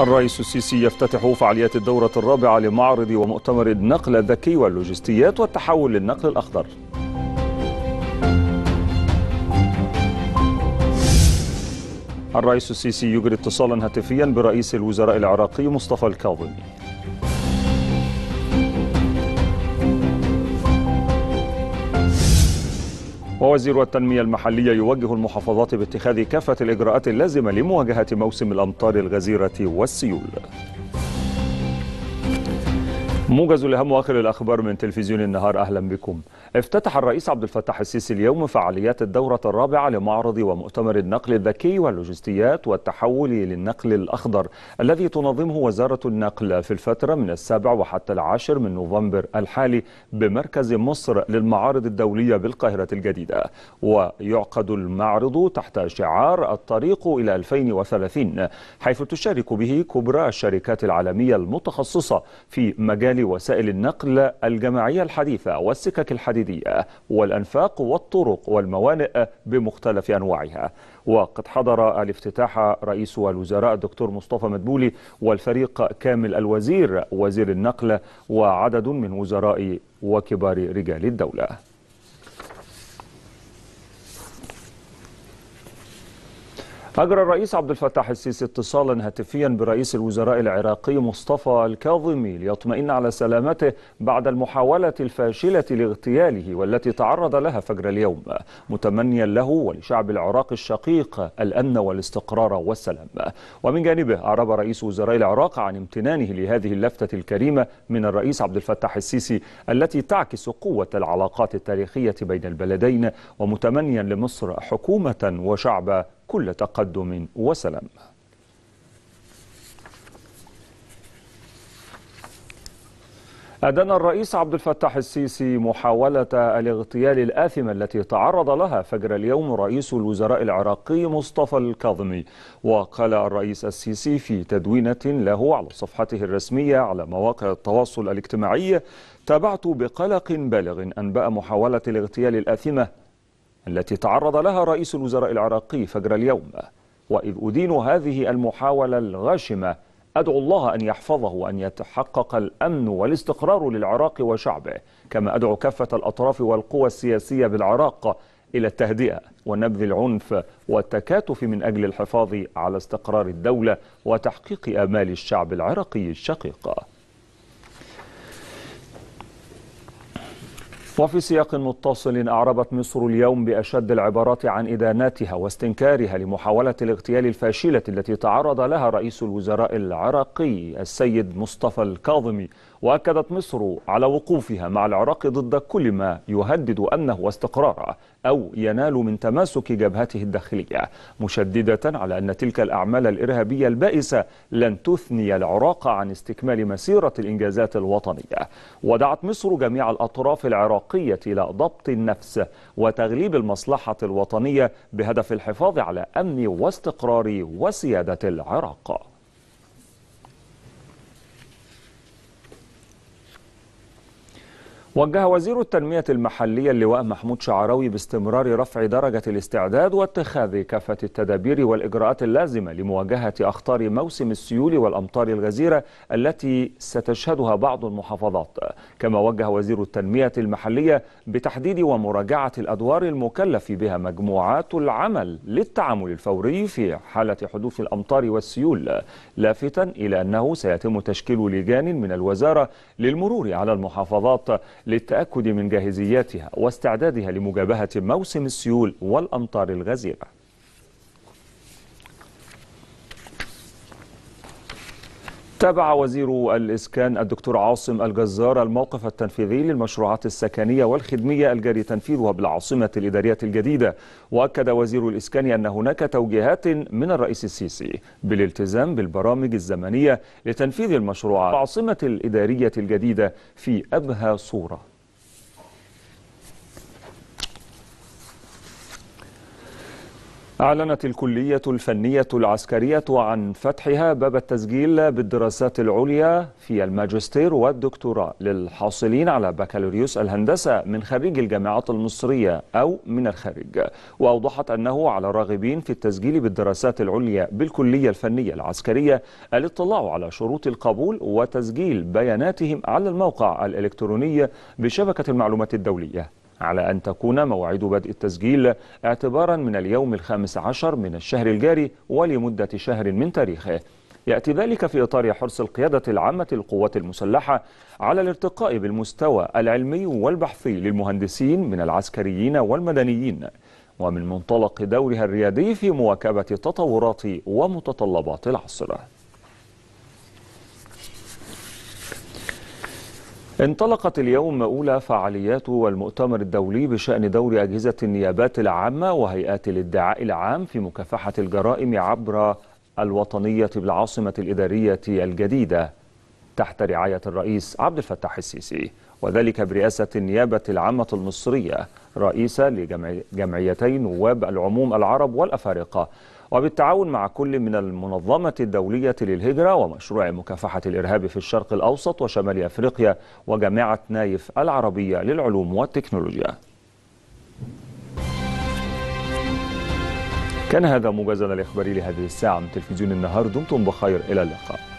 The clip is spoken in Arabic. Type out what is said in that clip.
الرئيس السيسي يفتتح فعاليات الدورة الرابعة لمعرض ومؤتمر النقل الذكي واللوجستيات والتحول للنقل الأخضر الرئيس السيسي يجري اتصالا هاتفيا برئيس الوزراء العراقي مصطفى الكاظمي ووزير التنمية المحلية يوجه المحافظات باتخاذ كافة الإجراءات اللازمة لمواجهة موسم الأمطار الغزيرة والسيول موجز الأهم وآخر الأخبار من تلفزيون النهار أهلا بكم افتتح الرئيس عبد الفتاح السيسي اليوم فعاليات الدورة الرابعة لمعرض ومؤتمر النقل الذكي واللوجستيات والتحول للنقل الأخضر الذي تنظمه وزارة النقل في الفترة من السابع وحتى العاشر من نوفمبر الحالي بمركز مصر للمعارض الدولية بالقاهرة الجديدة ويعقد المعرض تحت شعار الطريق إلى 2030 حيث تشارك به كبرى الشركات العالمية المتخصصة في مجال وسائل النقل الجماعية الحديثة والسكك الحديدية والأنفاق والطرق والموانئ بمختلف أنواعها وقد حضر الافتتاح رئيس الوزراء الدكتور مصطفى مدبولي والفريق كامل الوزير وزير النقل وعدد من وزراء وكبار رجال الدولة أجرى الرئيس عبد الفتاح السيسي اتصالا هاتفيا برئيس الوزراء العراقي مصطفى الكاظمي ليطمئن على سلامته بعد المحاولة الفاشلة لاغتياله والتي تعرض لها فجر اليوم متمنيا له ولشعب العراق الشقيق الأمن والاستقرار والسلام ومن جانبه أعرب رئيس وزراء العراق عن امتنانه لهذه اللفتة الكريمة من الرئيس عبد الفتاح السيسي التي تعكس قوة العلاقات التاريخية بين البلدين ومتمنيا لمصر حكومة وشعب كل تقدم وسلام أدان الرئيس عبد الفتاح السيسي محاولة الاغتيال الآثمة التي تعرض لها فجر اليوم رئيس الوزراء العراقي مصطفى الكاظمي وقال الرئيس السيسي في تدوينة له على صفحته الرسمية على مواقع التواصل الاجتماعي تابعت بقلق بالغ أنباء محاولة الاغتيال الآثمة التي تعرض لها رئيس الوزراء العراقي فجر اليوم وإذ أدين هذه المحاولة الغاشمة أدعو الله أن يحفظه وأن يتحقق الأمن والاستقرار للعراق وشعبه كما أدعو كافة الأطراف والقوى السياسية بالعراق إلى التهدئة ونبذ العنف والتكاتف من أجل الحفاظ على استقرار الدولة وتحقيق آمال الشعب العراقي الشقيق وفي سياق متصل أعربت مصر اليوم بأشد العبارات عن إداناتها واستنكارها لمحاولة الاغتيال الفاشلة التي تعرض لها رئيس الوزراء العراقي السيد مصطفى الكاظمي وأكدت مصر على وقوفها مع العراق ضد كل ما يهدد أمنه واستقراره أو ينال من تماسك جبهته الداخلية مشددة على أن تلك الأعمال الإرهابية البائسة لن تثني العراق عن استكمال مسيرة الإنجازات الوطنية ودعت مصر جميع الأطراف العراقية إلى ضبط النفس وتغليب المصلحة الوطنية بهدف الحفاظ على أمن واستقرار وسيادة العراق وجه وزير التنمية المحلية اللواء محمود شعراوي باستمرار رفع درجة الاستعداد واتخاذ كافة التدابير والإجراءات اللازمة لمواجهة أخطار موسم السيول والأمطار الغزيرة التي ستشهدها بعض المحافظات كما وجه وزير التنمية المحلية بتحديد ومراجعة الأدوار المكلف بها مجموعات العمل للتعامل الفوري في حالة حدوث الأمطار والسيول لافتا إلى أنه سيتم تشكيل لجان من الوزارة للمرور على المحافظات للتأكد من جاهزيتها واستعدادها لمجابهة موسم السيول والأمطار الغزيرة تابع وزير الإسكان الدكتور عاصم الجزار الموقف التنفيذي للمشروعات السكنية والخدمية الجاري تنفيذها بالعاصمة الإدارية الجديدة وأكد وزير الإسكان أن هناك توجيهات من الرئيس السيسي بالالتزام بالبرامج الزمنية لتنفيذ المشروعات العاصمة الإدارية الجديدة في أبهى صورة أعلنت الكلية الفنية العسكرية عن فتحها باب التسجيل بالدراسات العليا في الماجستير والدكتوراه للحاصلين على بكالوريوس الهندسة من خريج الجامعات المصرية أو من الخارج وأوضحت أنه على الراغبين في التسجيل بالدراسات العليا بالكلية الفنية العسكرية الاطلاع على شروط القبول وتسجيل بياناتهم على الموقع الإلكتروني بشبكة المعلومات الدولية على أن تكون موعد بدء التسجيل اعتبارا من اليوم الخامس عشر من الشهر الجاري ولمدة شهر من تاريخه يأتي ذلك في إطار حرص القيادة العامة للقوات المسلحة على الارتقاء بالمستوى العلمي والبحثي للمهندسين من العسكريين والمدنيين ومن منطلق دورها الريادي في مواكبة تطورات ومتطلبات العصر انطلقت اليوم أولى فعاليات والمؤتمر الدولي بشأن دور أجهزة النيابات العامة وهيئات الادعاء العام في مكافحة الجرائم عبر الوطنية بالعاصمة الإدارية الجديدة تحت رعاية الرئيس عبد الفتاح السيسي وذلك برئاسة النيابة العامة المصرية رئيسة لجمعيتي نواب العموم العرب والأفارقة وبالتعاون مع كل من المنظمة الدولية للهجرة ومشروع مكافحة الإرهاب في الشرق الأوسط وشمال أفريقيا وجامعة نايف العربية للعلوم والتكنولوجيا كان هذا موجزنا الإخباري لهذه الساعة من تلفزيون النهار دمتم بخير إلى اللقاء